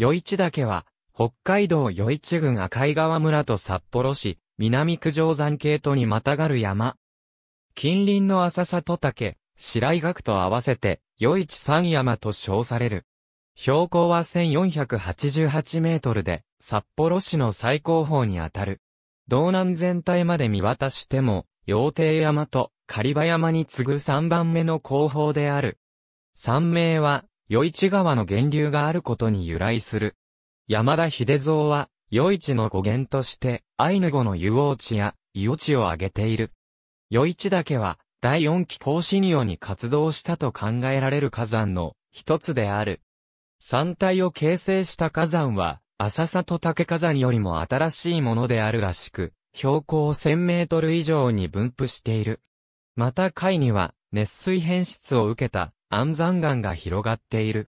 余市岳は、北海道余市郡赤井川村と札幌市、南九条山系とにまたがる山。近隣の浅里岳、白井岳と合わせて、余市山山と称される。標高は1488メートルで、札幌市の最高峰にあたる。道南全体まで見渡しても、陽帝山と狩場山に次ぐ3番目の後方である。山名は、余市川の源流があることに由来する。山田秀蔵は、余市の語源として、アイヌ語の湯王地や、伊予地を挙げている。余市岳は、第四期更新用に活動したと考えられる火山の一つである。山体を形成した火山は、浅里竹火山よりも新しいものであるらしく、標高1000メートル以上に分布している。また海には、熱水変質を受けた安山岩が広がっている。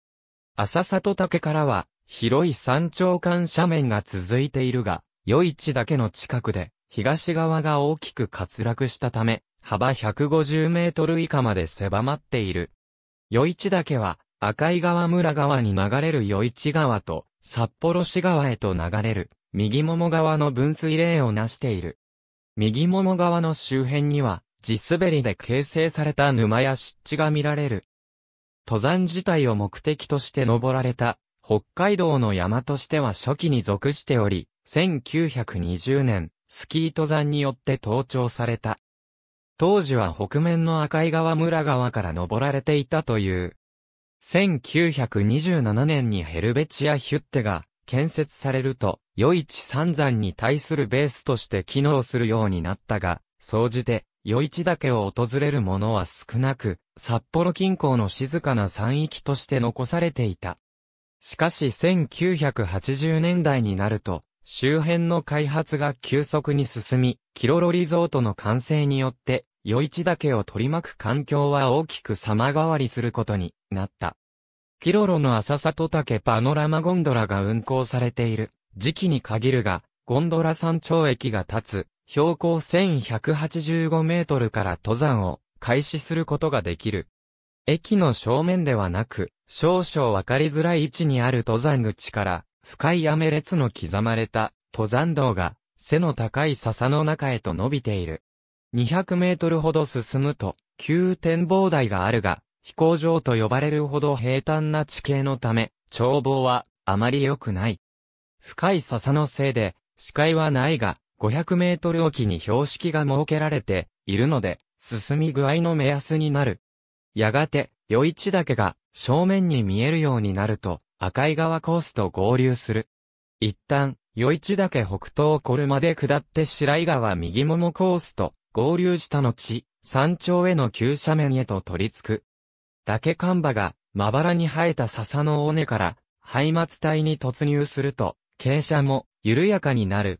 浅里岳からは、広い山頂間斜面が続いているが、余市だけの近くで、東側が大きく滑落したため、幅150メートル以下まで狭まっている。余市岳は、赤い川村川に流れる余市川と、札幌市川へと流れる、右桃川の分水嶺を成している。右桃川の周辺には、地滑りで形成された沼や湿地が見られる。登山自体を目的として登られた、北海道の山としては初期に属しており、1920年、スキー登山によって登頂された。当時は北面の赤井川村川から登られていたという。1927年にヘルベチア・ヒュッテが建設されると、余市三山に対するベースとして機能するようになったが、総じて、余市岳を訪れる者は少なく、札幌近郊の静かな山域として残されていた。しかし1980年代になると、周辺の開発が急速に進み、キロロリゾートの完成によって、余市岳を取り巻く環境は大きく様変わりすることになった。キロロの浅里岳パノラマゴンドラが運行されている時期に限るが、ゴンドラ山頂駅が立つ標高1185メートルから登山を開始することができる。駅の正面ではなく、少々分かりづらい位置にある登山口から深い雨列の刻まれた登山道が背の高い笹の中へと伸びている。200メートルほど進むと、急展望台があるが、飛行場と呼ばれるほど平坦な地形のため、眺望はあまり良くない。深い笹のせいで、視界はないが、500メートルおきに標識が設けられているので、進み具合の目安になる。やがて、余市岳が正面に見えるようになると、赤井川コースと合流する。一旦、余市岳北東コルまで下って白井川右ももコースと合流した後、山頂への急斜面へと取り付く。岳看板がまばらに生えた笹の尾根から、廃末帯に突入すると、傾斜も緩やかになる。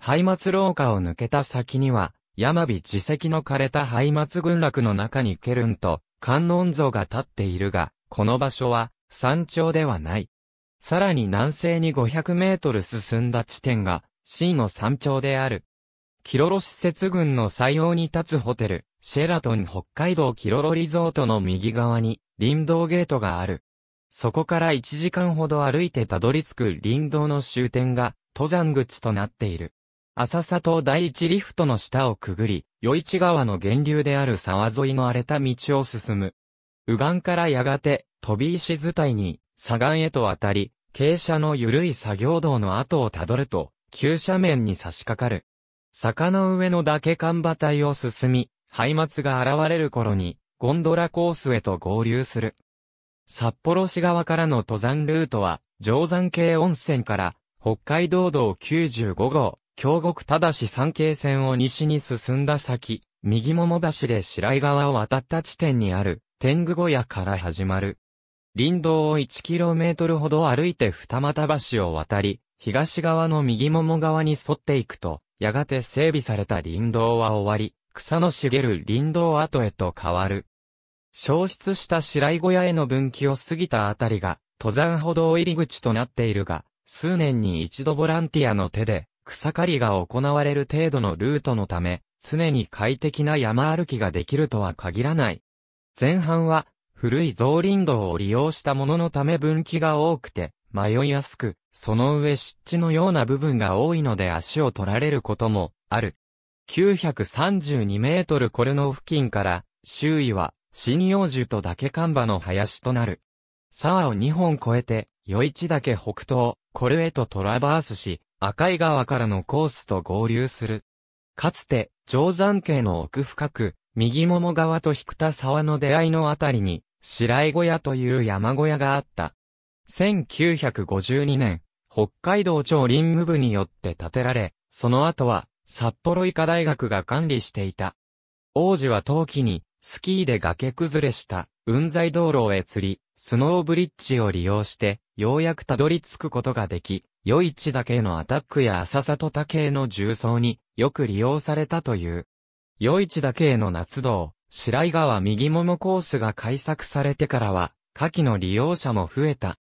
廃末廊下を抜けた先には、山火自石の枯れた廃末群落の中にケルンと観音像が立っているが、この場所は山頂ではない。さらに南西に500メートル進んだ地点が真の山頂である。キロロ施設群の採用に立つホテル、シェラトン北海道キロロリゾートの右側に林道ゲートがある。そこから1時間ほど歩いてたどり着く林道の終点が登山口となっている。浅佐島第一リフトの下をくぐり、余市川の源流である沢沿いの荒れた道を進む。右岸からやがて、飛び石伝いに、左岸へと渡り、傾斜の緩い作業道の後をたどると、急斜面に差し掛かる。坂の上の岳間場帯を進み、廃末が現れる頃に、ゴンドラコースへと合流する。札幌市側からの登山ルートは、定山系温泉から、北海道道95号、京極正三景線を西に進んだ先、右桃橋で白井川を渡った地点にある、天狗小屋から始まる。林道を 1km ほど歩いて二股橋を渡り、東側の右桃側に沿っていくと、やがて整備された林道は終わり、草の茂る林道跡へと変わる。消失した白井小屋への分岐を過ぎたあたりが、登山歩道入り口となっているが、数年に一度ボランティアの手で、草刈りが行われる程度のルートのため、常に快適な山歩きができるとは限らない。前半は、古い造林道を利用したもののため分岐が多くて、迷いやすく、その上湿地のような部分が多いので足を取られることも、ある。932メートルコルノ付近から、周囲は、針葉樹と岳看板の林となる。沢を2本越えて、余市岳北東、コルへとトラバースし、赤井川からのコースと合流する。かつて、定山系の奥深く、右桃川と引田沢の出会いのあたりに、白井小屋という山小屋があった。1952年、北海道町林務部によって建てられ、その後は、札幌医科大学が管理していた。王子は陶器に、スキーで崖崩れした、雲海道路へ釣り、スノーブリッジを利用して、ようやくたどり着くことができ、余市だけのアタックや浅里だけの重装によく利用されたという。余市だけの夏道、白井川右ももコースが開作されてからは、下記の利用者も増えた。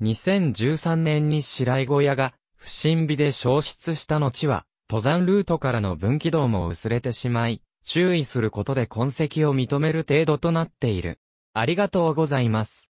2013年に白井小屋が不審火で消失した後は、登山ルートからの分岐道も薄れてしまい、注意することで痕跡を認める程度となっている。ありがとうございます。